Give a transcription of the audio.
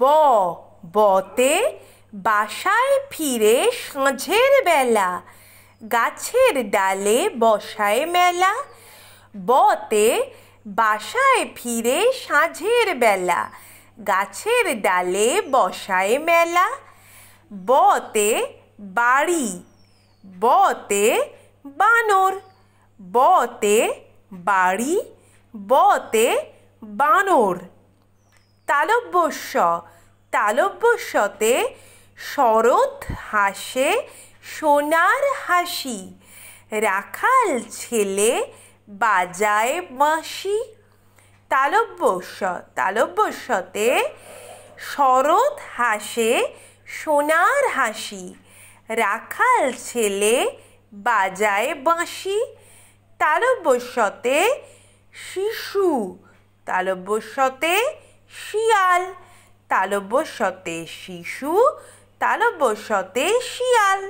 ব বতে বাসায় ফিরে সাঁঝের বেলা গাছের ডালে বসায় মেলা বতে বাসায় ফিরে সাঁঝের বেলা গাছের ডালে বসায় মেলা বতে বাড়ি বতে বানর বতে বাড়ি বতে বানর তালব্য স শরৎ হাসে সোনার হাসি রাখাল ছেলে বাজায় বাঁশি তালব্য স শরৎ হাসে সোনার হাসি রাখাল ছেলে বাজায় বাঁশি তালব্যসতে শিশু তালব্যসতে শিয়াল তালব্য সতে শিশু তালব্য সতে শিয়াল